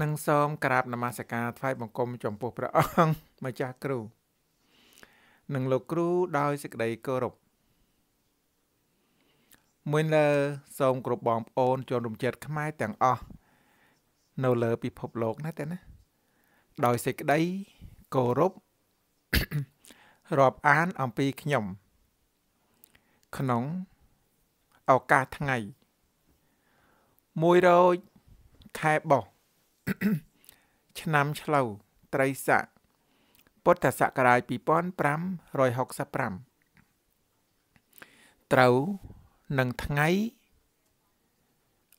និងសូមក្រាបនមស្ការថ្វាយបង្គំចំពោះព្រះអង្គម្ចាស់គ្រូនិងលោកគ្រូដោយសេចក្តីគោរពមួយលើ សូមគ្រប់បងប្អូនជនរំចិត្តខ្មែរទាំងអស់នៅលើពិភពលោកណាតែណាដោយសេចក្តីគោរពរាប់អានអំពីខ្ញុំក្នុងឱកាសថ្ងៃ100ខែបោះឆ្នាំឆ្លូវត្រីស័កពុទ្ធសករាជ2565ត្រូវនឹងថ្ងៃ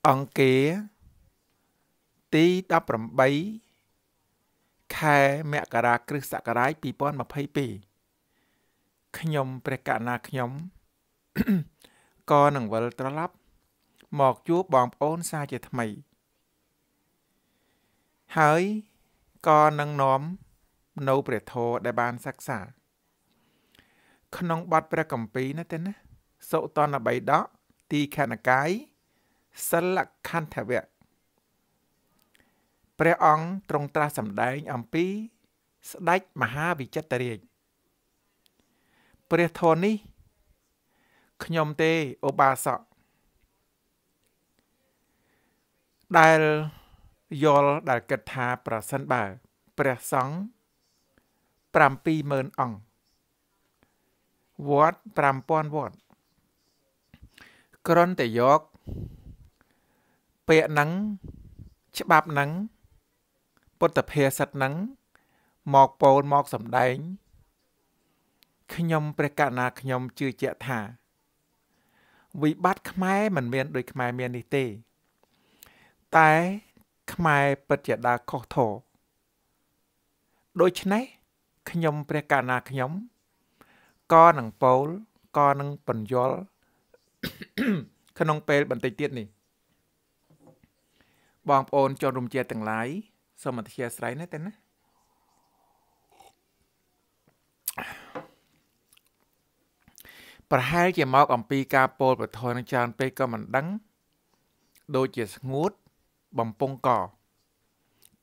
អង្គារទី18ខែមករាគ្រិស្តសករាជ2022ខ្ញុំព្រះកណាខ្ញុំក៏នឹងវិលត្រឡប់មកជួបបងប្អូនសាជាថ្មីហើយក៏នឹងនាំនៅព្រះធម៌ដែលបានសិក្សា ក្នុងបទព្រះកម្ពីណាទេណាសុតនបៃដកទីខណកាយសិលខន្ធវៈព្រះអង្គទ្រង់ត្រាស់សម្ដែងអំពី ស្ដេចមហាវិចិត្ររាជព្រះធម៌នេះខ្ញុំទេឧបាសកដែលយល់ដែលគិតថាប្រសិនបើព្រះសង្ឃ70000អង្គវត្ត5000វត្តក្រន់តែយកពាក្យហ្នឹងច្បាប់ហ្នឹងពុទ្ធភាសិតហ្នឹងមកពោលមកសំដែងខ្ញុំព្រះកណាខ្ញុំជឿជាក់ថាវិបត្តិខ្មែរមិនមានដូចខ្មែរមាននេះទេ តែខ្មែរពិតជាដើរខុសធម៌ដូច្នេះខ្ញុំ ព្រះកាណាខ្ញុំក៏នឹងពោលក៏នឹងបញ្យលក្នុងពេល បន្តិចទៀតនេះបងប្អូនចូលរួមជាទាំងឡាយសូមអធិស្ឋានណាទេណាប្រហែលជាមកអំពីការពោលប្រធនច្រើនពេកក៏មិនដឹងដូចជាស្ងួតបំពង់ក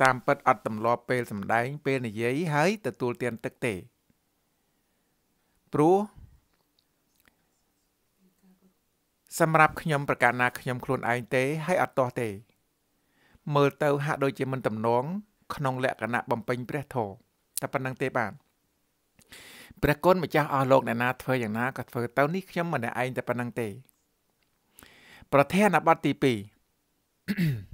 តាមពិត អត់ទម្លាប់ពេលសម្ដែង ពេលនិយាយហើយ ទទួលទានទឹកទេព្រោះសម្រាប់ខ្ញុំប្រកាសណាខ្ញុំខ្លួនឯងទេហើយអត់ទាស់ទេ មើលទៅហាក់ដូចជាមិនទំនងក្នុងលក្ខណៈបំពេញ ព្រះធម៌តែប៉ុណ្្នឹងទេបាទព្រះគុណម្ចាស់អស់លោកអ្នកណាធ្វើយ៉ាងណាក៏ធ្វើទៅនេះខ្ញុំម្នាក់ឯងតែប៉ុណ្្នឹងទេប្រធានបទទី2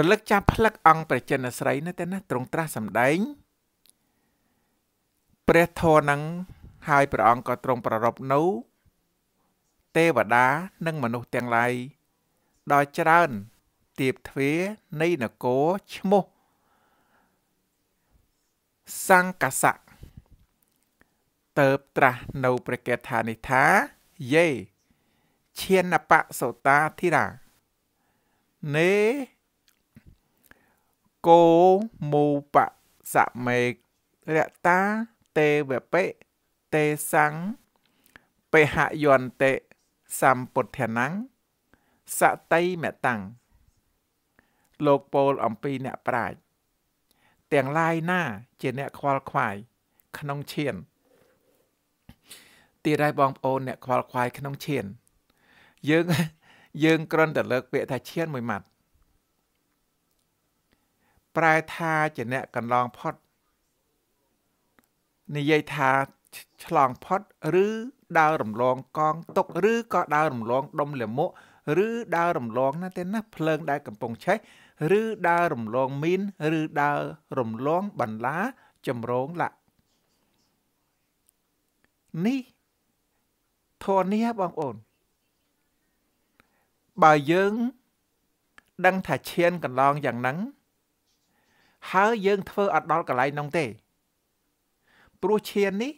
រលឹកចាស់ផ្លឹកអង្គព្រះចិនស្រីនៅតែណាទ្រង់ត្រាស់សម្ដែងព្រះធរនឹងហើយព្រះអង្គក៏ទ្រង់ប្ររពនៅ ទេវតានិងមនុស្សទាំងឡាយដល់ច្រើនទៀបទ្វានៃនគរឈ្មោះសង្កសៈតើបត្រាស់នៅព្រះកេថានិថាយេឈានបៈសោតាធិរានេគោមូបសមេករតាទេវបេទេសੰបេហយន្តិសម្ពុទ្ធណੰសតិមតੰលោកពោលអំពីអ្នកប្រាជ្ញទាំងឡាយណាជាអ្នកខ្វល់ខ្វាយក្នុងឈាន ទីដែរបងប្អូនអ្នក ខ្វល់ខ្វាយក្នុងឈាន យើងយើងគ្រាន់តែលើកពាក្យថាឈានមួយម៉ាត់ប្រែថាជាអ្នកកន្លងផុតនិយាយថាឆ្លងផុតឬដើររំលងកងទុកឬក៏ដើររំលងដុំលាមកឬដើររំលង ណាទេ ណាភ្លើងដែលកំពុងឆេះ ឬដើររំលងមីនឬដើររំលងបន្លាចម្រងលៈនេះធរនេះបងប្អូន បើយើងដឹងថាឈានកន្លងយ៉ាងហ្នឹងហើយយើងធ្វើអត់ដល់កន្លែងនោះទេ ព្រោះឈាននេះ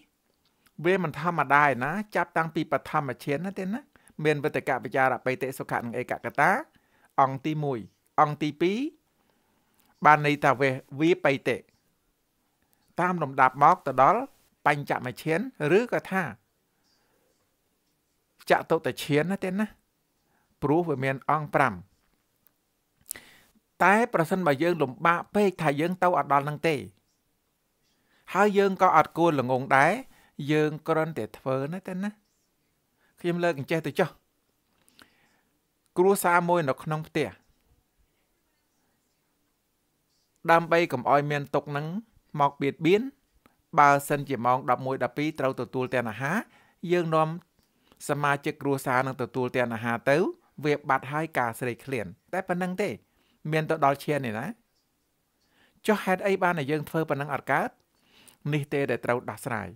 វាមិនធម្មតាឯណាចាប់តាំងពីបឋមឈានណាទេណាមានវេទកវិចារបេតិសុខៈនិងឯកកតាអង្គទី1អង្គទី2បានន័យថាវេវាបេតិតាមលំដាប់មកទៅដល់បញ្ចមឈានឬក៏ថាចតុតឈានណាទេណាព្រោះវាមានអង្គ5តែប្រសិនបើយើងលំបាកពេកថាយើងទៅអត់ដល់នឹងទេហើយយើងក៏អត់គួរល្ងងដែរយើងគ្រាន់តែធ្វើណាតែណាខ្ញុំលើកអញ្ចេះទៅចុះគ្រួសារមួយនៅក្នុងផ្ទះដើម្បីកុំឲ្យមានទុកនឹងមកបៀតបៀនបើសិនជាម៉ោង11 12ត្រូវទទួលទានអាហារយើងនាំសមាជិកគ្រួសារនឹងទទួលទានអាហារទៅវាបាត់ហើយការស្រេកឃ្លានតែប៉ុណ្្នឹងទេមានទៅដល់ឈាននេះណាចុះហេតុអីបានតែយើងធ្វើប៉ុណ្ណឹងអត់កើតនេះទេដែលត្រូវដោះស្រាយ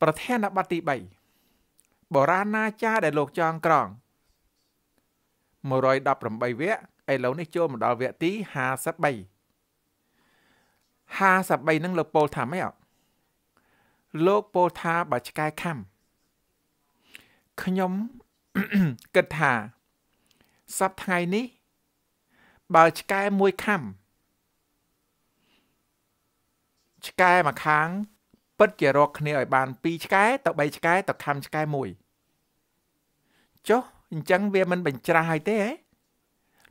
ប្រធានបទទី3បរាណាចារដែលលោកចងក្រង118វគ្គឥឡូវនេះចូលមកដល់វគ្គទី53 53នឹងលោកពោលថាម៉េចអត់លោកពោលថាបើឆ្កែខំខ្ញុំគិតថាសប្ថ្ងៃនេះ បើឆ្កែមួយខាំឆ្កែមួយខាង ពិតជារកគ្នាឲ្យបាន2ឆ្កែទៅ3ឆ្កែទៅខាំឆ្កែមួយចុះ អញ្ចឹងវាមិនបញ្ច្រាស់ហើយទេហ៎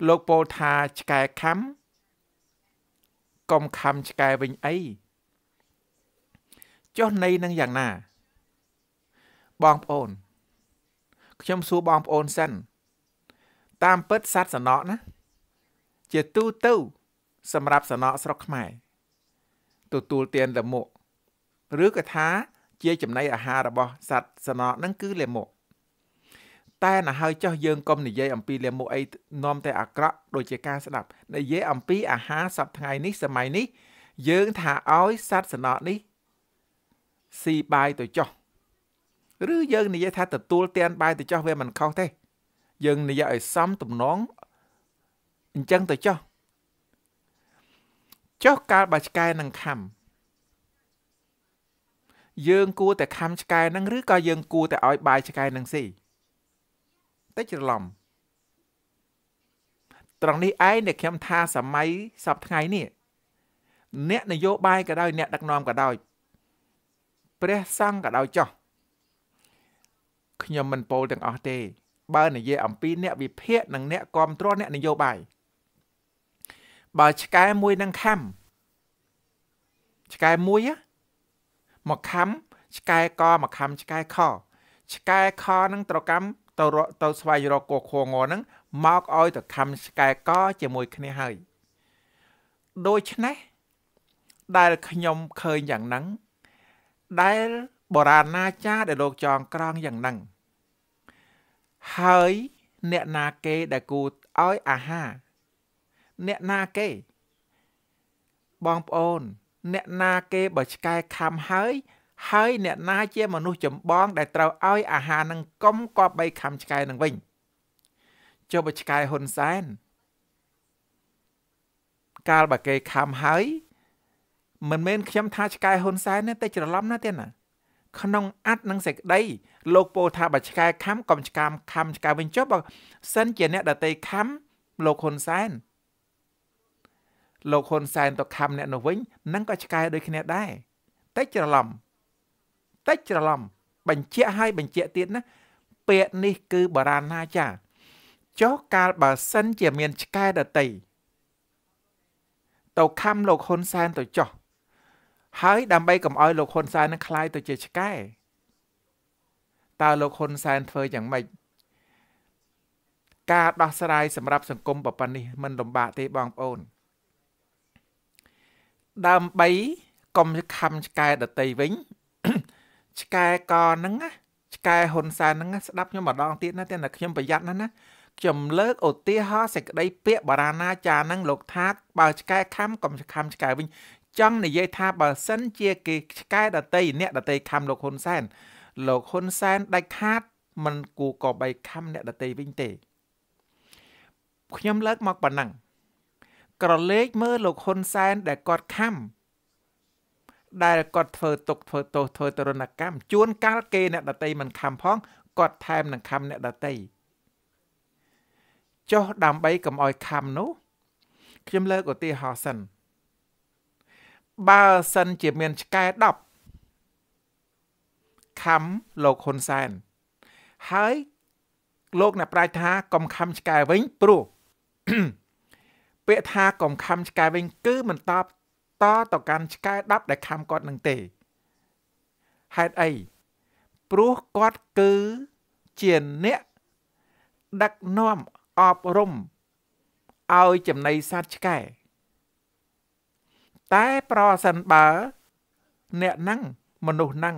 លោកពោលថាឆ្កែខំកុំខំឆ្កែវិញអីចុះនៃនឹងយ៉ាងណា បងប្អូន ខ្ញុំសួរបងប្អូនសិនតាមពិតសត្វសណក់ណាជាទូទៅសម្រាប់សណក់ស្រុកខ្មែរទទួលទានលាមកឬក៏ថាជាចំណីអាហាររបស់សត្វសណក់ហ្នឹងគឺលាមកតែណ៎ហើយចោះយើងកុំនិយាយអំពីលាមកអីនាំតែអាក្រក់ដូចជាការស្ដាប់និយាយអំពីអាហារសប្ថ្ងៃនេះសម័យនេះយើងថាឲ្យសត្វសណក់នេះស៊ីបាយទៅចោះឬយើងនិយាយថាទទួលទានបាយទៅចោះវាមិនខុសទេយើងនិយាយឲ្យសមតំណងអញ្ចឹងទៅចុះចុះកាលបើឆ្កែនឹងខំយើងគួរតែខំឆ្កែនឹងឬក៏យើងគួរតែឲ្យ បាយឆ្កែនឹងស៊ីតែច្រឡំត្រង់នេះឯងដែលខ្ញុំថាសម័យសពថ្ងៃនេះអ្នក នយោបាយក៏ដោយ អ្នកដឹកនាំក៏ដោយព្រះសង្ឃក៏ដោយចោះខ្ញុំមិនពោលទាំងអស់ទេបើនិយាយអំពីអ្នកវិភាគនិងអ្នកគ្រប់គ្រងអ្នកនយោបាយបើឆ្កែមួយនឹងខំឆ្កែមួយ មកខំឆ្កែកមកខំឆ្កែខឆ្កែខនឹងត្រកម្មទៅទៅស្វែងរកគោខងនឹងមកឲ្យ ទៅខំឆ្កែកជាមួយគ្នាហើយដូច្នេះដែលខ្ញុំឃើញយ៉ាងហ្នឹងដែលបរាណាចារដែលលោកចងក្រងយ៉ាងហ្នឹងហើយអ្នកណាគេដែលគូឲ្យអាហារអ្នកណាគេ បងប្អូនអ្នកណាគេបើឆ្កែខំហើយ ហើយ អ្នកណាជាមនុស្សចម្បងដែលត្រូវឲ្យអាហារនឹងកុំគប្បីខំឆ្កែនឹងវិញចុះបើឆ្កែហ៊ុនសែនកាលបើគេខំហើយមិនមែនខ្ញុំថាឆ្កែហ៊ុនសែនទេតែច្រឡំណាស់ទេណាក្នុងអត្តនឹងសេចក្តីលោកពោលថាបើឆ្កែខំកុំឆ្កាមខំឆ្កែវិញចុះបើសិនជាអ្នក ដតីខំលោកហ៊ុនសែនលោកហ៊ុនសែនទៅខំអ្នកនោះវិញនឹងក៏ឆ្កែដូចគ្នាដែរតិចច្រឡំតិចច្រឡំបញ្ជាក់ឲ្យបញ្ជាក់ទៀតណាពាក្យនេះគឺបរាណាចាចុះកាលបើសិនជាមានឆ្កែដតីទៅខំលោកហ៊ុនសែនទៅចុះហើយដើម្បីកុំឲ្យលោកហ៊ុនសែននឹងคล้ายទៅជាឆ្កែតើលោកហ៊ុនសែនធ្វើយ៉ាងម៉េចការដោះស្រាយសម្រាប់ សង្គមបបនេះមិនលំបាកទេបងប្អូនដើម្បីកុំខំឆ្កែដតីវិញឆ្កែកហ្នឹងណាឆ្កែហ៊ុនសែនហ្នឹងស្ដាប់ខ្ញុំម្ដងទៀតណាតែខ្ញុំប្រយ័ត្នណាស់ណាខ្ញុំលើកឧទាហរណ៍សេចក្តីពាក្យបារាណាចាហ្នឹងលោកថាបើឆ្កែខំកុំខំឆ្កែវិញចង់និយាយថាបើសិនជាគេឆ្កែដតីអ្នកដតីខំលោកហ៊ុនសែនលោកហ៊ុនសែនដាច់ខាតមិនគួរក៏បីខំអ្នកដតីវិញទេខ្ញុំលើកមកប៉ុណ្ណឹងក្រឡេកមើលលោកហ៊ុនសែនដែលគាត់ខំដែលគាត់ធ្វើទុកធ្វើទោសធ្វើទរណកម្មជួនកាលគេអ្នកដតីមិនខំផងគាត់ថែមនឹងខំអ្នកដតីចុះដើម្បីកុំឲ្យខំនោះខ្ញុំលើកឧទាហរណ៍សិនបើសិនជាមានឆ្កែ10ខំលោកហ៊ុនសែនហើយលោកអ្នកប្រាជ្ញថាកុំខំឆ្កែវិញព្រោះពាក្យថាកុំខំឆ្កែវិញ គឺមិនតបតទៅកាន់ឆ្កែ10ដែលខំគាត់នឹងទេហេតុអីព្រោះគាត់គឺជាអ្នក ដឹកនាំអប់រំឲ្យចំណីសត្វឆ្កែតែប្រសិនបើ អ្នកហ្នឹងមនុស្សហ្នឹង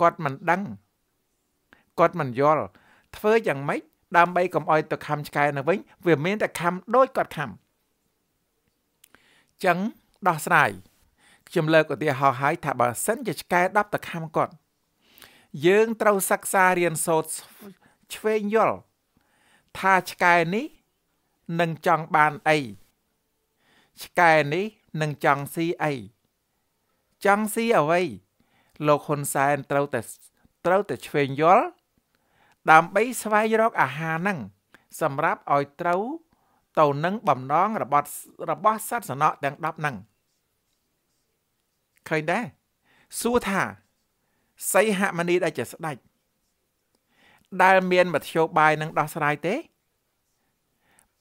គាត់មិនដឹងគាត់មិនយល់ធ្វើយ៉ាងម៉េចដើម្បីកុំឲ្យទៅខំឆ្កែនៅវិញ វាមានតែខំដូចគាត់ខំចឹងដោះស្រាយខ្ញុំលើកឧទាហរណ៍ឲ្យថាបើសិនជាឆ្កែ10តខំគាត់យើងត្រូវសិក្សារៀនសូត្រឆ្វេងយល់ថាឆ្កែនេះនឹងចង់បានអីឆ្កែនេះនិងចង់ស៊ីអីចង់ស៊ីអ្វីលោកហ៊ុនសែនត្រូវតែត្រូវតែឆ្វេងយល់ដើម្បីស្វែងរកអាហារហ្នឹងសម្រាប់ឲ្យត្រូវទៅនឹងបំណងរបស់របស់សត្វសំណក់ទាំង10ហ្នឹងឃើញដែរសួរថា សីហមុនីដែលជាស្ដេចដែលមានមធ្យោបាយនឹងដោះស្រាយទេ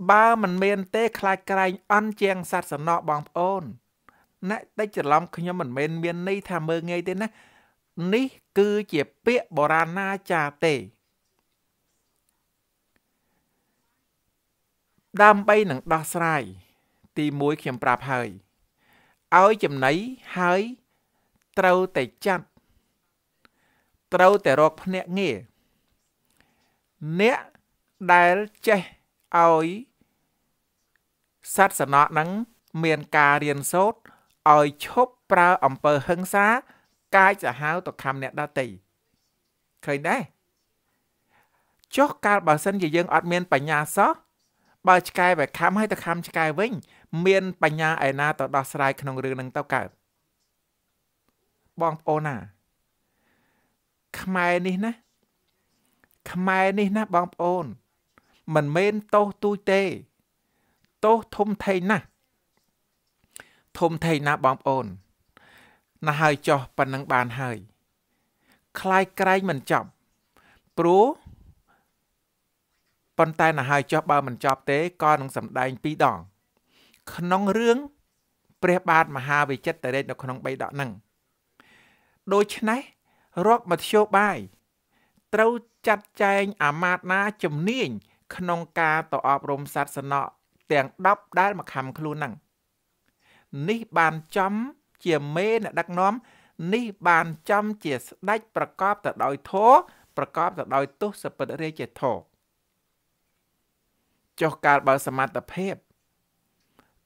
បើមិនមានទេខ្លាចក្រែងអន់ជាងសត្វសំណក់បងប្អូនណាតិចច្រឡំខ្ញុំមិនមែនមានន័យថាមើងងាយទេណានេះគឺជាពាក្យបុរាណណាចាទេដើម្បីនឹងដោះស្រាយទី1ខ្ញុំប្រាប់ហើយឲ្យចំណៃហើយត្រូវតែចាត់ត្រូវតែរកភ្នាក់ងារអ្នកដែលចេះឲ្យសត្វសំណក់នឹងមានការរៀនសូត្រឲ្យឈប់ប្រើអំពើហិង្សាកាយសាហាវទៅខំអ្នកដតីឃើញដែរចុះកាលបើសិនជាយើងអត់មាន បញ្ញាសោះបើឆ្កែបែខំឲ្យទៅខំឆ្កែវិញ មានបញ្ញាឯណាទៅដោះស្រាយក្នុងរឿងនឹងទៅកើតបងប្អូនណា ខ្មែរនេះណា ខ្មែរនេះណាបងប្អូនមិនមែនតោសទូចទេតោសធំធេងណាស់ធំធេងណាស់បងប្អូនណាស់ហើយចោះប៉ុណ្ណឹងបានហើយคล้ายក្រែងមិនចប់ ព្រោះប៉ុន្តែណាស់ហើយចោះបើមិនចប់ទេក៏នឹងសម្ដែងពីរដង ក្នុងរឿងព្រះបាទមហាវិចិត្ររាជនៅក្នុងបៃដកហ្នឹង ដូច្នេះរកមធ្យោបាយ ត្រូវចាត់ចែងអាមាត្យណាជំនាញក្នុងការទៅអប់រំសត្វសំណក់ទាំង10ដែលមកខំខ្លួនហ្នឹងនេះបានចំជាមេអ្នកដឹកនាំ នេះបានចំជាស្ដេចប្រកបទៅដោយធម៌ប្រកបទៅដោយទស្សពិតរាជាធម៌ចុះកាលបើសមត្ថភាព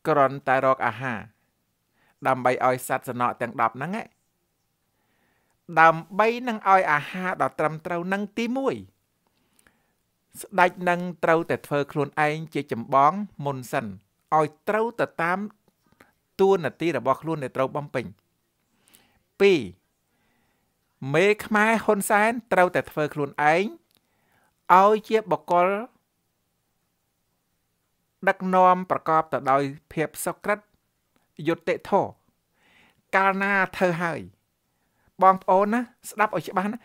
ក្រន់តែរកអាហារដើម្បីឲ្យសត្វសំណក់ទាំង10ហ្នឹងឯងដើម្បីនឹងឲ្យ អាហារដល់ត្រឹមត្រូវនឹងទី1ស្ដេចនឹងត្រូវតែធ្វើខ្លួនឯងជាចម្បងមុនសិនឲ្យត្រូវទៅតាមទួនាទីរបស់ខ្លួនដែលត្រូវបំពេញ2មេខ្មែរហ៊ុនសែនត្រូវតែធ្វើ ខ្លួនឯងឲ្យជាបកលដឹកនាំប្រកបទៅដោយភាពសុក្រិតយុត្តិធម៌កាលណាធ្វើហើយ បងប្អូនណាស្ដាប់ឲ្យច្បាស់ណា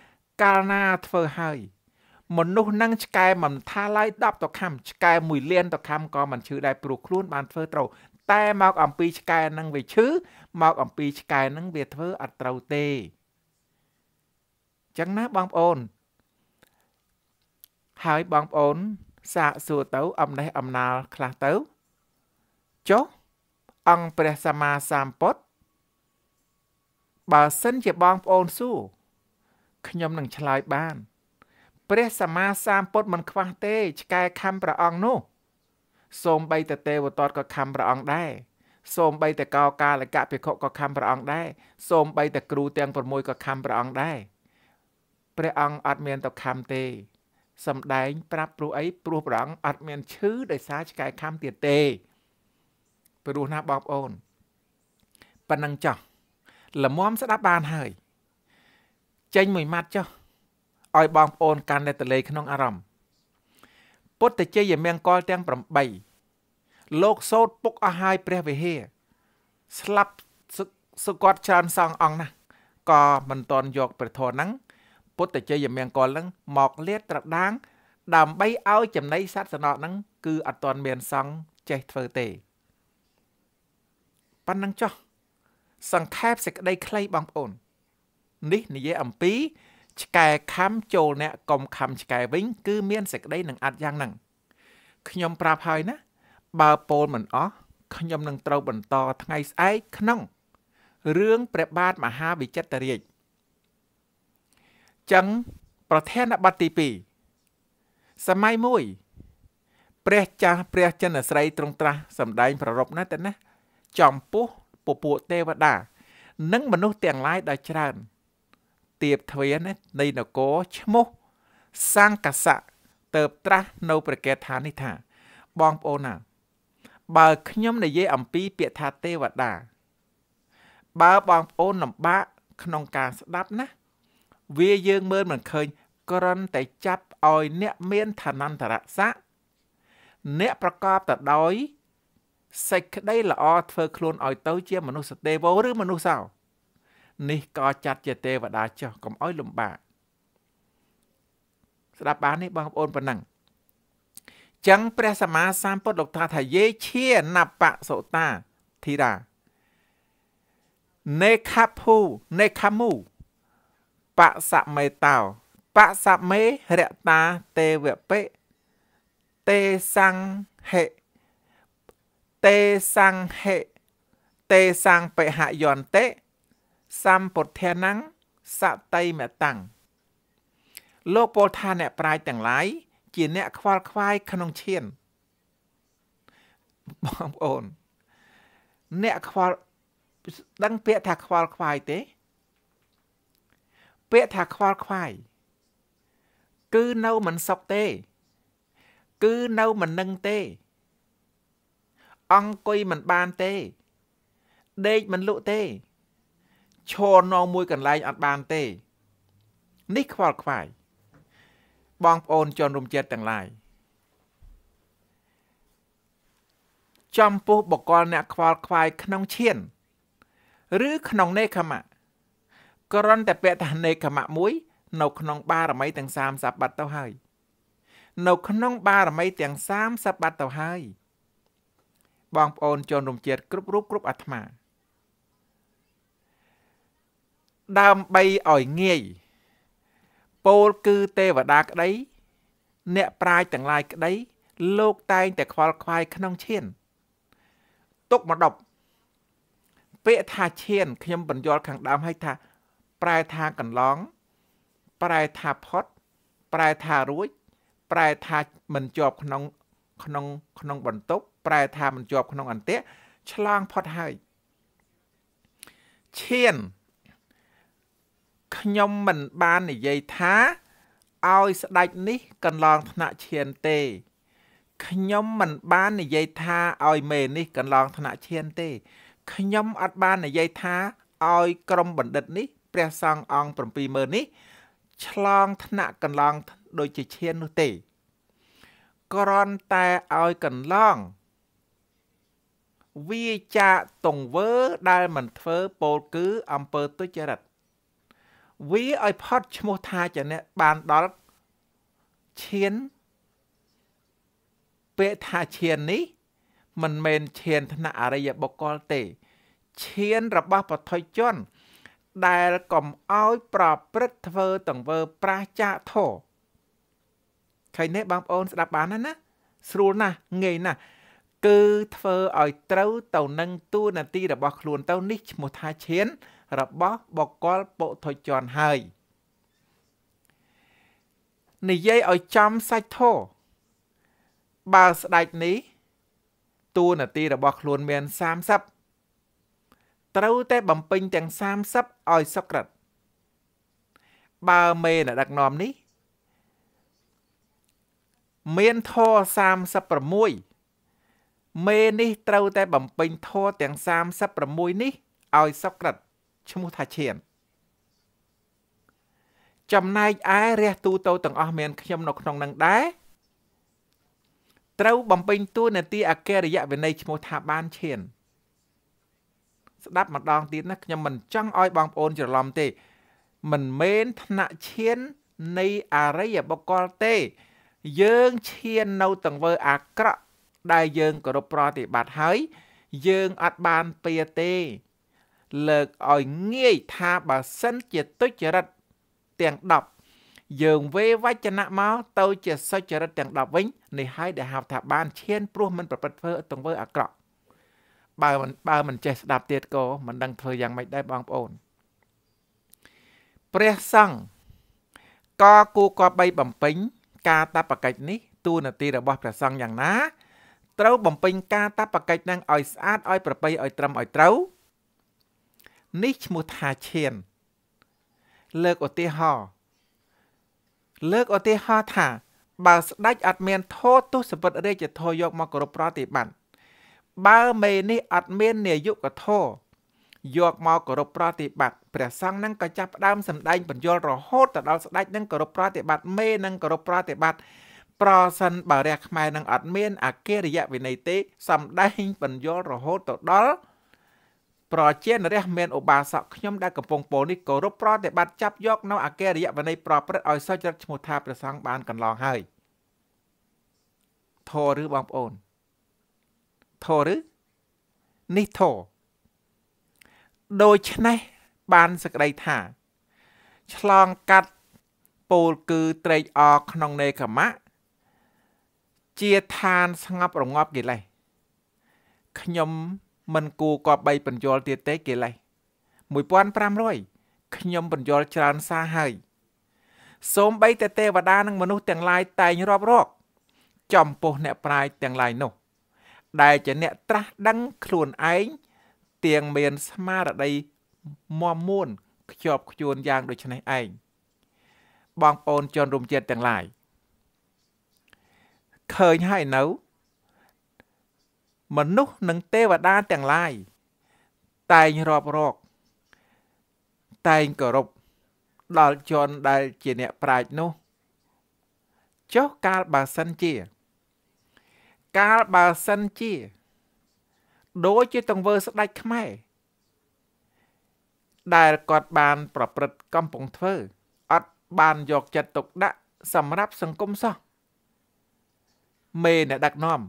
កាលណាធ្វើហើយមនុស្សនឹងឆ្កែមិនថាឡើយ10តខាំឆ្កែ1លានតខាំក៏មិនឈឺដែរព្រោះខ្លួន បានធ្វើត្រូវតែមកអំពីឆ្កែនឹងវាឈឺមកអំពីឆ្កែនឹងវាធ្វើអត់ត្រូវទេចឹងណាបងប្អូន ហើយបងប្អូនសាកសួរទៅ អំណេះអំណាលខ្លះទៅចុះអង្គព្រះសម្មាសម្ពុទ្ធបើសិនជាបងប្អូនសួរខ្ញុំនឹងឆ្លើយបានព្រះសម្មាសម្ពុទ្ធមិនខ្វះទេឆ្កែខំព្រះអង្គនោះសូមបីតទេវតាតក៏ខំព្រះអង្គដែរសូមបីតកោកាលកៈភិក្ខុក៏ខំព្រះអង្គដែរសូមបីតគ្រូទាំង6ក៏ខំព្រះអង្គដែរព្រះអង្គអត់មានតខំទេសំដែង ប្រាប់ព្រោះអីព្រោះព្រះអង្គអត់មានឈឺដោយសារឆ្កែខំទៀតទេ ព្រោះណាបងប្អូនប៉ុណ្ណឹងចោះល្មមស្ដាប់បានហើយចេញមួយម៉ាត់ចោះឲ្យបងប្អូនកាន់តែទលេក្នុងអារម្មណ៍ពុទ្ធជ័យមង្គលទាំង8លោកសោតពុកអស់ហើយព្រះវិហារស្លាប់សុគាត់ច្រើនសងអង្គណាស់ក៏មិនតន់យកព្រះធរហ្នឹងពុទ្ធជ័យមង្គលហ្នឹងមកលាតត្រដាង ដើម្បីឲ្យចំណៃសត្វសណោហ្នឹងគឺអត់តន់មានសង្ឃចេះធ្វើទេប៉ុណ្ណឹងចុះ សង្ខេបសេចក្តីខ្លីបងប្អូន នេះនិយាយអំពីឆ្កែខំចូលអ្នកកុំខំឆ្កែវិញគឺមានសេចក្តីនឹងអាត់យ៉ាងហ្នឹងខ្ញុំ ប្រាប់ហើយណា បើពោលមិនអស់ខ្ញុំនឹងត្រូវបន្តថ្ងៃស្អែកក្នុងរឿងព្រះបាទមហាវិចិត្ររាជចឹងប្រធានបទទី2សម័យមួយព្រះចាស់ព្រះចិនស្រីទ្រង់ត្រាស់សម្ដែងប្ររពណាស់ទៅណា ចំពោះពពួកទេវតា និងមនុស្សទាំងឡាយដ៏ច្រើនទៀបទ្វាណានៃនគរឈ្មោះសង្កសៈទៅត្រាស់នៅប្រកេតថានេះថាបងប្អូនណាបើខ្ញុំនិយាយអំពីពាក្យថាទេវតា បើបងប្អូនលំបាកក្នុងការស្ដាប់ណា វាយើងមើលមិនឃើញគ្រាន់តែចាប់ឲ្យអ្នកមានឋានន្តរស័ក្តិអ្នកប្រកបទៅដោយ សេចក្តីល្អធ្វើខ្លួនឲ្យទៅជាមនុស្សទេវឬមនុស្សសោនេះក៏ចាត់ជាទេវតាចុះកុំអោយលំបាកស្ដាប់បាននេះបងប្អូនប៉ុណ្ណឹងចឹងព្រះសម្មាសម្ពុទ្ធលោកថាថាយេឈានបៈសុតាធិរានេខភូនេខមូបសមេតោបសមេរតា ទេវពេទេសង្ហេទេសង្ហេទេសង្បហយន្តេសម្ពុទ្ធនាំងសតិមតាំងលោកពលថាអ្នកប្រាជ្ញទាំងឡាយជាអ្នកខ្វល់ខ្វាយក្នុងឈាន បងប្អូន អ្នកខ្វល់ដឹងពាក្យថាខ្វល់ខ្វាយទេ ពាក្យថាខ្វល់ខ្វាយគឺនៅមិនសុខទេ គឺនៅមិននឹងទេ អង្គុយមិនបានទេ ដេកមិនលក់ទេឈរនងមួយកន្លែងអត់បានទេ នេះខ្វល់ខ្វាយបងប្អូនជនរំចិត្តទាំងឡាយចំពោះបកលអ្នកខ្វល់ខ្វាយក្នុងឈាន ឬក្នុងនេខមៈក្រន់តែពៈថានេខមៈមួយនៅក្នុង បារមីទាំង30បាត់ទៅហើយនៅ ក្នុង បារមីទាំង30បាត់ទៅហើយ បងប្អូនជនរំចិត្តគ្រប់រូបគ្រប់អាត្មាដើម្បីឲ្យងាយពោលគឺទេវតាក្តីអ្នកប្រាជ្ញទាំងឡាយក្តីលោកតែងតែខ្វល់ខ្វាយក្នុងឈានទុកមកដប់ពាក្យថាឈានខ្ញុំបញ្យល់ខាងដើមឲ្យថាប្រែថាកន្លង ប្រែថាផុតប្រែថារួច ប្រែថាមិនជាប់ក្នុងក្នុងក្នុងបន្ទុកប្រែថាមិនជាប់ក្នុងអន្ទាក់ឆ្លងផុតហើយឈានខ្ញុំមិនបាននិយាយថាឲ្យស្ដេចនេះ កន្លងថ្នាក់ឈានទេខ្ញុំមិនបាននិយាយថាឲ្យមេនេះកន្លងថ្នាក់ឈានទេខ្ញុំអត់បាននិយាយថាឲ្យ ក្រមបណ្ឌិតនេះ ព្រះសង្ឃអង្គ70000នេះឆ្លងថ្នាក់កន្លងដូចជាឈាននោះទេគ្រាន់តែឲ្យកន្លងវាចាកតង្វើដែល មិនធ្វើពោលគឺអំពើទុច្ចរិតវាឲ្យផុតឈ្មោះថាជាអ្នកបានដល់ឈានពាក្យថាឈាននេះ មិនមែនឈានឋានៈអរិយបុគ្គលទេឈានរបស់បថុយជនដែលកំឲ្យប្រព្រឹត្តធ្វើទង្វើប្រះចាកធរឃើញទេបងប្អូនស្ដាប់បានណាស្រួលណាស់ងាយណាស់គឺធ្វើឲ្យត្រូវទៅនឹងទូនាទីរបស់ខ្លួនទៅនេះឈ្មោះថាឈានរបស់បកលពុទ្ធជនហើយនិយាយឲ្យចំសាច់ធោបើស្ដេចនេះតួនាទីរបស់ខ្លួនមាន30ត្រូវតែបំពេញទាំង30ឲ្យសុក្រិតបើមេអ្នកដឹកនាំនេះ មានធរ36មេនេះត្រូវតែបំពេញធរទាំង36នេះឲ្យសុក្រិតឈ្មោះថាឈាមចំណែកឯរះទូទៅទាំងអស់មាន ខ្ញុំនៅក្នុងនឹងដែរត្រូវបំពេញតួនាទីអកិរិយវិន័យឈ្មោះថាបានឈានស្ដាប់ម្ដងទៀតណាខ្ញុំមិនចង់ឲ្យបងប្អូនច្រឡំទេ មិនមែនថ្នាក់ឈាននៃអរិយបុគ្គលទេ យើងឈាននៅទាំងវើអាក្រក់ដែលយើងគោរពប្រតិបត្តិហើយយើងអត់បានពៀទេលើកឲ្យងាយថាបើសិនជាទុច្ចរិតទាំង10យើងវេវចនៈមកទៅជាសុចរិតទាំង10វិញ នេះហើយដែលហៅថាបានឈានព្រោះមិនប្រព្រឹត្តធ្វើទង្វើអាក្រក់បើមិនបើមិនចេះស្ដាប់ទៀតក៏មិនដឹងធ្វើយ៉ាងម៉េចដែរបងប្អូនព្រះសង្ឃក៏គូគបបីបំពេញការតបកិច្ចនេះទូនាទីរបស់ព្រះសង្ឃយ៉ាងណាត្រូវបំពេញការតបកិច្ចនឹងឲ្យស្អាតឲ្យប្រពៃឲ្យត្រឹមឲ្យត្រូវនេះឈ្មោះថាឈានលើកឧទាហរណ៍លើកឧទាហរណ៍ថាបើស្ដេចអត់មានធោទុសវិតរាជធរយកមកគោរពប្រតិបត្តិបើមេនេះអត់មាននាយកធរយកមកគោរពប្រតិបត្តិព្រះសង្ឃនឹងក៏ចាប់ផ្ដើមសម្ដែងបញ្យលរហូតទៅដល់ស្ដេចនឹងគោរពប្រតិបត្តិមេនឹងគោរពប្រតិបត្តិប្រសិនបើរះខ្មែរនឹងអត់មានអកិរិយវិន័យទេ សម្ដែងបញ្យលរហូតទៅដល់ប្រជានរះមានឧបាសកខ្ញុំដែលកំពុងពោលនេះគោរពប្រតិបត្តិចាប់យកនៅអកិរិយវន័យប្រព្រឹត្តឲ្យសុចរិតឈ្មោះថាព្រះសង្ឃបានកន្លងហើយធរឬបងប្អូនធរឬនេះធរដូច្នេះបានសក្តីថាឆ្លងកាត់ពោលគឺត្រេកអរក្នុងនេកមៈជាឋានស្ងប់រងាប់កិលេសខ្ញុំមិនគួរគបបីបញ្យលទៀតទេគេលេស1500ខ្ញុំ បញ្យលច្រើនសារហើយសូមបីតែទេវតានិងមនុស្សទាំងឡាយតែងរាប់រកចំពោះអ្នកប្រាជ្ញទាំងឡាយនោះ ដែលជាអ្នកត្រាស់ដឹងខ្លួនឯងទៀងមានស្មារតីមមមួនខ្ជាប់ខ្ជួនយ៉ាងដូចនេះឯងបងប្អូនជនរួមជាតិទាំងឡាយឃើញហើយនៅមនុស្សនិងទេវតាទាំងឡាយតែងរាប់រកតែងគោរពដល់ជនដែលជាអ្នកប្រាជ្ញនោះចុះកាលបើសិនជាកាលបើសិនជាដូចជាទង្វើស្ដេចខ្មែរដែលគាត់បាន ប្រព្រឹត្តកំពុងធ្វើអត់បានយកចិត្តទុកដាក់សម្រាប់សង្គមសោះមេអ្នកដឹកនាំ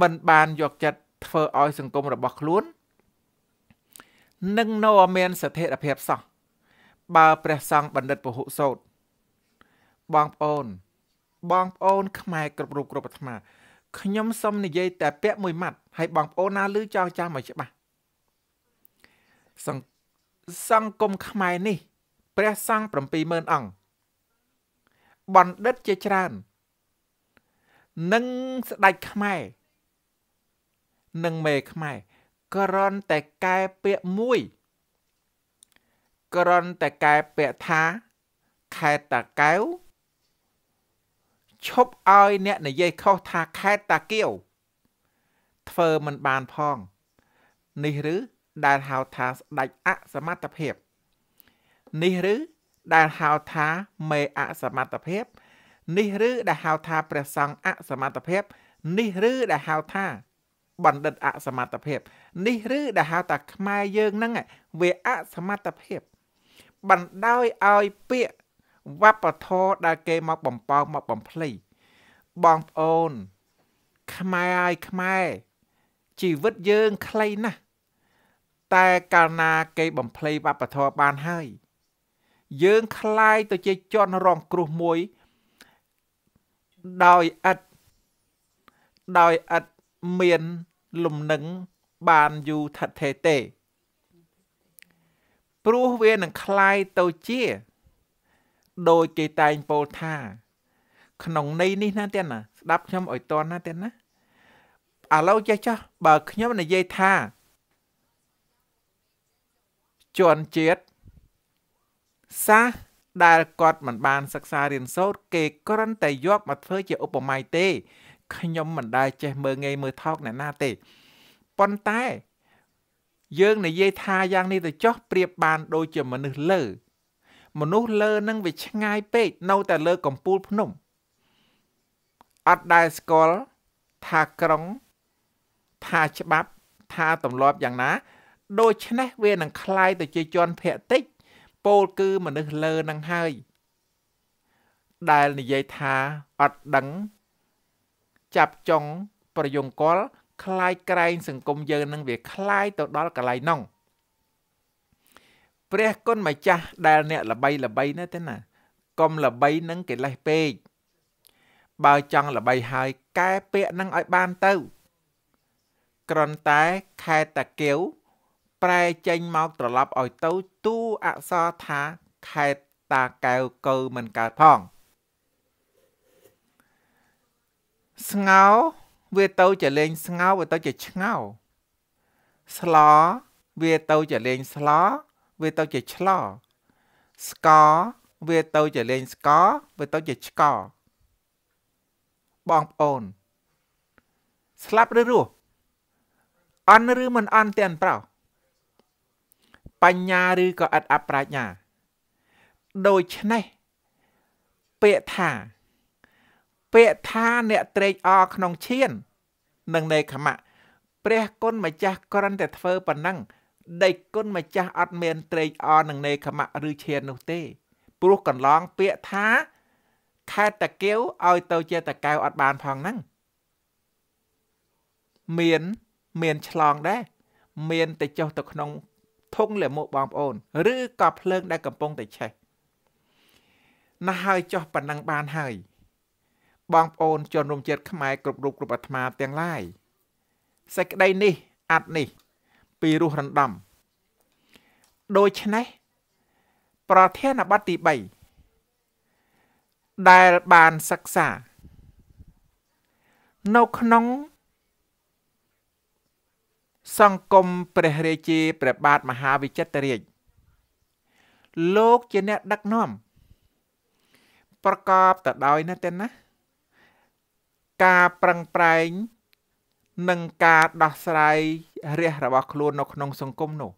មិនបានយកចិត្តធ្វើឲ្យសង្គមរបស់ខ្លួននឹងនៅមាន ស្ថិរភាពសោះបើព្រះសង្ឃបណ្ឌិតពហុសោតបងប្អូន បងប្អូនខ្មែរគ្រប់រូបគ្រប់អាត្មាខ្ញុំសូមនិយាយតែ ពាក់មួយម៉ាត់ហើយបងប្អូនណាឮចောင်းចាំមកច្បាស់សង្គសង្គមខ្មែរនេះ ព្រះសង្ឃ70000អង្គបណ្ឌិតជាច្រើន និងស្ដេចខ្មែរនិងមេខ្មែរក្រន់តែកែពាក្យមួយ ក្រន់តែកែពាក្យថាខេតតាកែវឈប់ឲ្យ អ្នកនិយាយខុសថាខេតតាគៀវធ្វើមិនបានផង នេះឬដែលហៅថាស្ដេចអសមត្ថភាពនេះឬដែលហៅថាមេអសមត្ថភាព នេះឬដែលហៅថាព្រះសង្ឃអសមត្ថភាពនេះឬដែលហៅថាបណ្ឌិតអសមត្ថភាពនេះឬដែលហៅថាខ្មែរយើងហ្នឹងវាអសមត្ថភាពបណ្ដោយឲ្យពាក្យវប្បធម៌ដែលគេមកបំពងមកបំភ្លៃបងប្អូនខ្មែរឲ្យខ្មែរជីវិតយើងខ្លីណាស់តែកាលណាគេបំភ្លៃវប្បធម៌បានហើយយើងคล้ายទៅជាជនរងគ្រោះមួយ ដោយឥតដោយឥតមានលំនឹងបានយូរថិតថេរទេ ព្រោះវានឹងคล้ายទៅជាដោយគេតែងពោលថា ក្នុងន័យនេះណាទៀតណា ស្ដាប់ខ្ញុំឲ្យតន់ណាទៀតណាឥឡូវចេះចោះបើខ្ញុំនិយាយថាជន់ជាតិសាសដែលគាត់មិនបានសិក្សារៀនសូត្រគេគ្រាន់តែយកមកធ្វើ ជាឧបមាទេខ្ញុំមិនដែលចេះមើងងាយមើលថោកអ្នកណាទេប៉ុន្តែ យើងនិយាយថាយ៉ាងនេះទៅចោះប្រៀបបាន ដូចជាមនុស្សលើ មនុស្សលើនឹងវាឆ្ងាយពេកនៅតែលើកំពូលភ្នំអត់ដែលស្គាល់ថាក្រុងថាច្បាប់ថាទម្លាប់យ៉ាងណា ដូច្នេះវានឹងคล้ายទៅជាជន់ភៈតិចពោលគឺមនុស្សលើនឹងហើយ ដែលនិយាយថាអត់ដឹងចាប់ចុងប្រយងកលคล้ายក្រែង សង្គមយើងនឹងវាคล้ายទៅដល់កន្លែងនោះព្រះគុណម្ចាស់ដែលអ្នកល្បី ល្បីណាទេណាកុំល្បីនឹងកិលេសពេកបើចង់ល្បីហើយកែពាក្យនឹងឲ្យបានទៅ ក្រន់តែខែតាកៀវប្រែចេញមកត្រឡប់ឲ្យទៅទូអក្សរថាខេតតាកែវកើមិនកើតផងស្ងោវាទៅជាលេង ស្ងោវាទៅជាឆ្ងោស្លវាទៅជាលេងស្លវាទៅជាឆ្លស្កវាទៅជាលេងស្កវាទៅជាឆ្កបងប្អូន ស្លាប់ឬរស់អន់ឬមិនអន់ទាំងប្រោបញ្ញាឬក៏ឥតអប្រាជ្ញា ដូច្នេះ ពាក្យថាពាក្យថាអ្នកត្រេកអរក្នុងឈាន និងនេខមៈព្រះគុណម្ចាស់គ្រាន់តែធ្វើប៉ុណ្ណឹងដេកគុណម្ចាស់អត់មានត្រេកអរនឹងនេខមៈឬឈាននោះទេ ព្រោះកន្លងពាក្យថាខេតតាកែវឲ្យទៅជាតាកែវអត់បានផងហ្នឹងមានមានឆ្លងដែរមានតែចុះទៅក្នុងធុងលាមកបងប្អូន ឬក៏ភ្លើង ដែលកំពុងតែឆេះណាស់ហើយចុះប៉ុណ្ណឹងបានហើយបងប្អូនជនរួមជាតិខ្មែរគ្រប់រូបគ្រប់អាត្មាទាំងឡាយសេចក្តីនេះអត្តនេះ ពីរស់រំដំ ដូច្នេះប្រធានបទទី3ដែលបានសិក្សា នៅក្នុង សង្គមព្រះរាជាព្រះបាទមហាវិចិត្ររាជលោកជាអ្នកដឹកនាំ ប្រកបទៅដោយណាទេណាការប្រឹងប្រែងនិងការដោះស្រាយរះរបស់ខ្លួននៅក្នុងសង្គមនោះ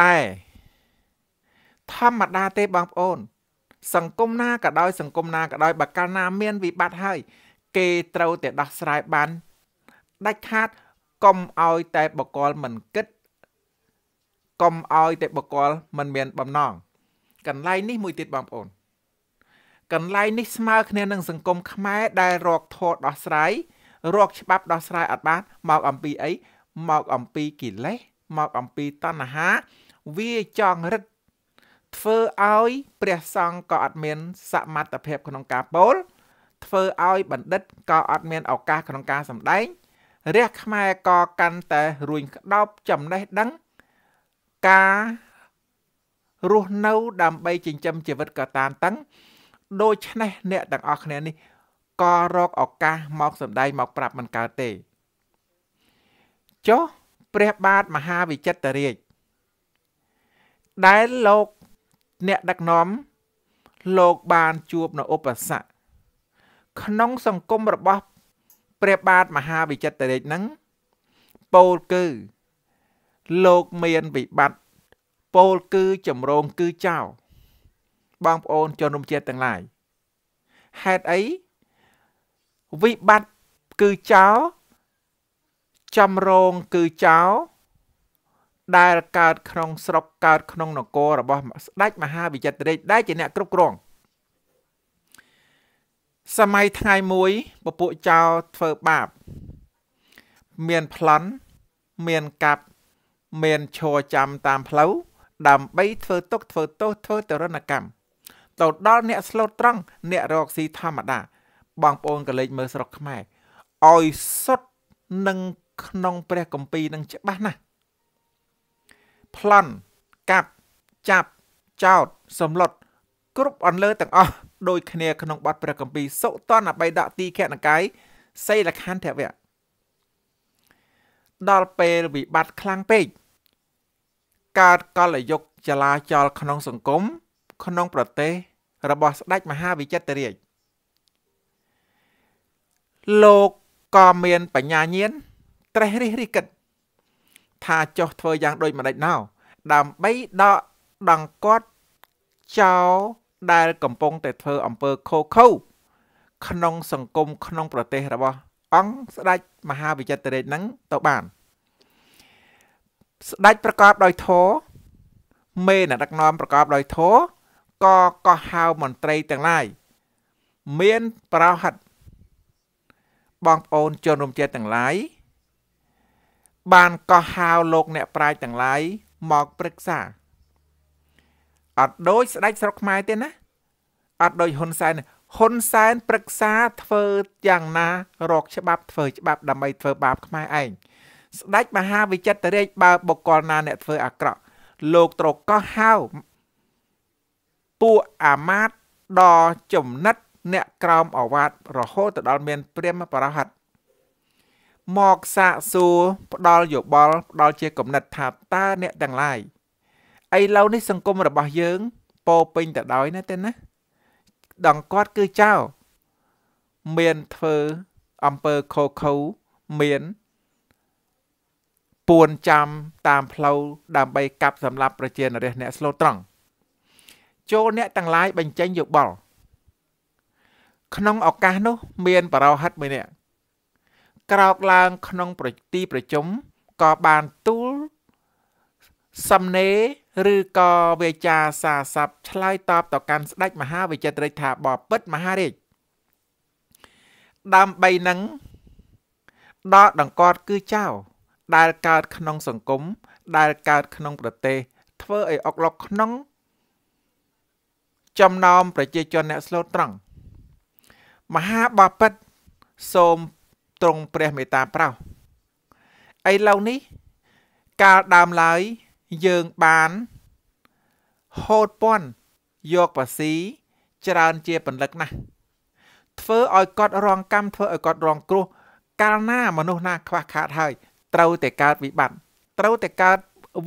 តែ ធម្មតាទេបងប្អូន សង្គមណាក៏ដោយ សង្គមណាក៏ដោយបើកាលណាមាន វិបត្តិហើយ គេត្រូវតែដោះស្រាយបានដាច់ខាតកុំឲ្យតែបកលមិនគិតកុំឲ្យតែបកលមិនមានបំណង កន្លែងនេះមួយទៀតបងប្អូនកន្លែងនេះស្មើគ្នានឹងសង្គមខ្មែរដែលរកធរដោះស្រាយរកច្បាប់ដោះស្រាយអត់បានមកអំពីអីមកអំពីកិលេសមកអំពីតណ្ហាវាចង់រឹតធ្វើឲ្យព្រះសង្ឃក៏អត់មានសមត្ថភាពក្នុងការពោលធ្វើឲ្យបណ្ឌិតក៏អត់មានឱកាសក្នុងការសម្ដែងរះខ្មែរក៏កាន់តែរួញក្តោបចំណេះដឹងការរស់នៅដើម្បីចិញ្ចឹមជីវិតក៏តានតឹងដូច្នេះអ្នកទាំងអស់គ្នានេះក៏រកឱកាសមកសម្ដែងមកប្រាប់មិនកើតទេចុះព្រះបាទមហាវិចិត្ររាជដែលលោកអ្នកដឹកនាំលោកបានជួបនៅឧបសគ្គក្នុងសង្គមរបស់ ព្រះបាទមហាវិចិត្ររាជហ្នឹងពោលគឺ លោកមានវិបត្តិពោលគឺចម្រងគឺចោលបងប្អូនជនរួមជាតិទាំងឡាយហេតុអីវិបត្តិគឺចោលចំរងគឺចោលដែលកើតក្នុងស្រុកកើតក្នុងនគររបស់ស្ដេចមហាវិចិត្ររាជដែលជាអ្នកគ្រប់គ្រងសម័យថ្ងៃមួយពពួកចោលធ្វើបាប មានប្លន់មានកាប់មានឈរចាំតាមផ្លូវ ដើម្បីធ្វើទុកធ្វើទោសធ្វើទរណកម្មទៅដល់អ្នកស្លូតត្រង់អ្នករកស៊ីធម្មតា បងប្អូនកលេច មើលស្រុកខ្មែរឲ្យសុទ្ធនឹងក្នុង ព្រះគម្ពីរនឹងច្បាស់ណាស់ប្លន់កាប់ចាប់ចោតសម្លុតគ្រប់អន្លើទាំងអស់ដូចគ្នាក្នុងបទព្រះគម្ពីរសុតនអបិដកទីខណកាយសីលខន្ធវៈដល់ពេលវិបត្តិខ្លាំងពេកកើតកលយុគចលាចល ក្នុងសង្គមក្នុងប្រទេសរបស់ស្ដេចមហាវិចិត្ររាជលោកក៏មាន បញ្ញាញាណត្រេះរិះរិះគិត ថាចោះធ្វើយ៉ាងដូចម្ដេចណោដើម្បីដកដង្កត់ចោលដែល កំពុងតែធ្វើអំពើខុសខូក្នុង សង្គមក្នុង ប្រទេសរបស់ អង្គស្ដេចមហាវិចិត្ររាជនឹងទៅបានស្ដេចប្រកបដោយធម៌មេអ្នកដឹកនាំប្រកបដោយធម៌ក៏កោះហៅមន្ត្រីទាំងឡាយមានប្រោហិតបងប្អូនជនរំចិត្តទាំងឡាយបានកោះហៅលោកអ្នកប្រាជ្ញទាំងឡាយមកប្រឹក្សាអត់ដូចស្ដេចស្រុកខ្មែរទេណាអត់ដូចហ៊ុនសែនហ៊ុនសែនប្រឹក្សាធ្វើយ៉ាងណារកច្បាប់ធ្វើច្បាប់ដើម្បីធ្វើបាបខ្មែរឯងស្ដេចមហា វិចិត្ររាជបើបុគ្គលណាអ្នកធ្វើអាក្រក់លោកត្រូវកោះហៅពួកអាមាត្យដល់ចំណិតអ្នកក្រោមអវាទរហូតដល់មានព្រាមបរហិតមកសាកសួរផ្ដាល់យោបល់ផ្ដាល់ជា កំណត់ថាតើអ្នកទាំងឡាយឥឡូវនេះសង្គមរបស់យើងពោពេញទៅដោយណាទេណាដងគាត់គឺចៅមានធ្វើអំពើខខូមាន ពួនចាំតាមផ្លូវដើម្បីកាប់សម្លាប់ប្រជារាស្ត្រអ្នកស្លូតត្រង់ចូលអ្នកទាំងឡាយបញ្ចេញយោបល់ក្នុងឱកាសនោះ មានបរោហិតមួយនាក់ក្រោកឡើងក្នុងប្រទីប្រជុំក៏បានទូលសំណេរឬក៏វាចាសាស័ព្ទឆ្លើយតបទៅកាន់ស្ដេចមហាវិចិត្ររាជថាបបិទ្ធមហារាជដើម្បីនឹងដកដង្កត់គឺចៅដែលកើតក្នុង សង្គមដែលកើតក្នុង ប្រទេសធ្វើឲ្យអុកឡុកក្នុងចំណោមប្រជាជនអ្នកស្លូតត្រង់មហាបពិតសូមទ្រង់ព្រះមេត្តាប្រោសឥឡូវនេះកាលដើមឡើយយើងបានហូតពន់យកបាស៊ីច្រើនជាបន្លឹកណាស់ធ្វើឲ្យគាត់រងកម្មធ្វើឲ្យគាត់រងគ្រោះកាលណាមនុស្សណា ខ្វះខាតហើយត្រូវតែកើតវិបត្តិត្រូវតែកើត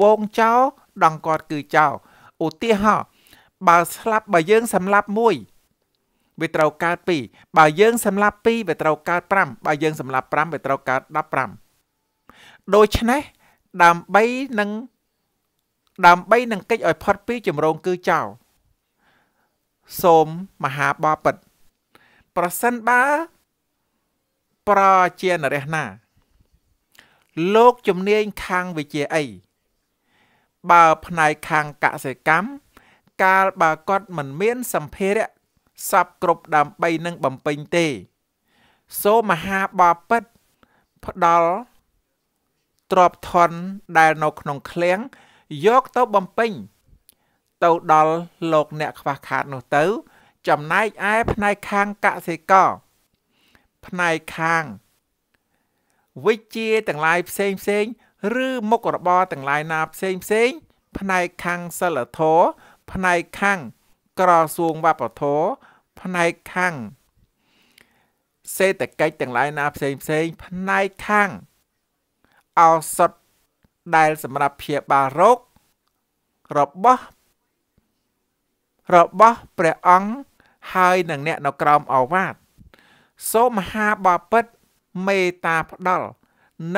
វងចោលដងគាត់គឺចោលឧទាហរណ៍បើស្លាប់បើយើងសម្លាប់មួយវាត្រូវកើត2បើយើងសម្លាប់2វាត្រូវកើត5បើយើងសម្លាប់5វាត្រូវកើត15ដូច្នេះដើម្បីនឹងដើម្បីនឹងកិច្ចឲ្យផុតពីជំរងគឺចោលសូមមហាបពិត ប្រសិនបើប្រជានរះណា លោកជំនាញខាងវិជាអីបើផ្នែកខាងកសិកម្មកាលបើគាត់មិនមានសម្ភារៈសពគ្រប់ដើម្បីនឹងបំពេញទេសូមមហាបពិតផ្ដល់ទ្របធនដែលនៅក្នុងឃ្លាំងយកទៅបំពេញ ទៅដល់លោកអ្នកខ្វះខាតនោះទៅ ចំណែកឯផ្នែកខាងកសិករផ្នែកខាងវិជាទាំងឡាយផ្សេងផ្សេង ឬមុខរបរទាំងឡាយណាផ្សេងផ្សេង ផ្នែកខាងសិលធម៌ផ្នែកខាងក្រសួងវប្បធម៌ផ្នែកខាង សេដ្ឋកិច្ចទាំងឡាយណាផ្សេងផ្សេងផ្នែកខាងឱសថដែលសម្រាប់ព្យាបាលរោគរបស់របស់ ព្រះអង្គហើយនឹងអ្នកនៅក្រោមអវាទសូមមហាបពិទ្ធមេត្តាផ្ដល់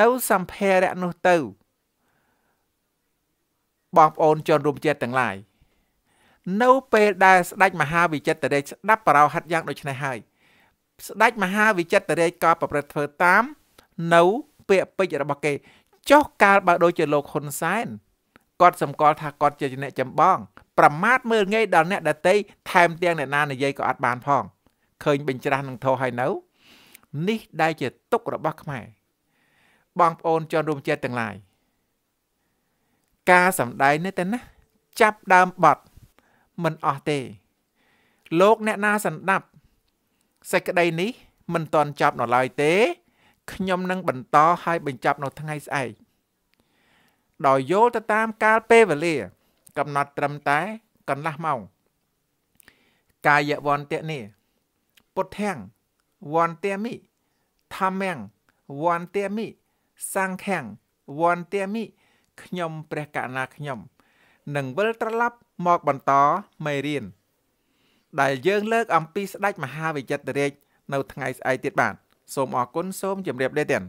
នៅសម្ភារៈនោះទៅ បងប្អូនជនរួមជាតិទាំងឡាយនៅពេលដែលស្ដេចមហាវិចិត្ររាជស្ដាប់បរោហិតយ៉ាងដូចនេះហើយស្ដេចមហាវិចិត្ររាជក៏ប្រព្រឹត្តធ្វើតាម នៅ ពាក្យពេចរបស់គេចុះកាលបើដូចជាលោកហ៊ុនសែនគាត់សម្គាល់ថាគាត់ជាអ្នកចម្បងប្រមាថមើលងាយដល់អ្នកដតីថែមទាំងអ្នកណានិយាយក៏អត់បានផងឃើញបញ្ច្រាស់នឹងធោះហើយនៅ នេះដែលជាទុករបស់ខ្មែរបងប្អូនជនរួមជាតិទាំងឡាយការសម្ដែងនេះតែណាចាប់ដើមបត់មិនអស់ទេ លោកអ្នកណាសន្តាប់ សេចក្តីនេះ មិនតន់ចប់នៅឡើយទេខ្ញុំនឹងបន្តឲ្យបញ្ចប់នៅថ្ងៃស្អែកដោយយល់ទៅតាមកាលពេលវេលា កំណត់ត្រឹមតែកន្លះម៉ោងកាយវន្តនេពុទ្ធាំងវន្តមិធម្មំវន្តមិសង្ឃំវន្តមិខ្ញុំ ព្រះកណាខ្ញុំនឹងវិលត្រឡប់មកបន្តមេរៀនដែលយើងលើកអំពីស្ដេចមហាវិចិត្ររាជនៅថ្ងៃស្អែកទៀតបាទសូមអរគុណសូមជម្រាបលាទាំង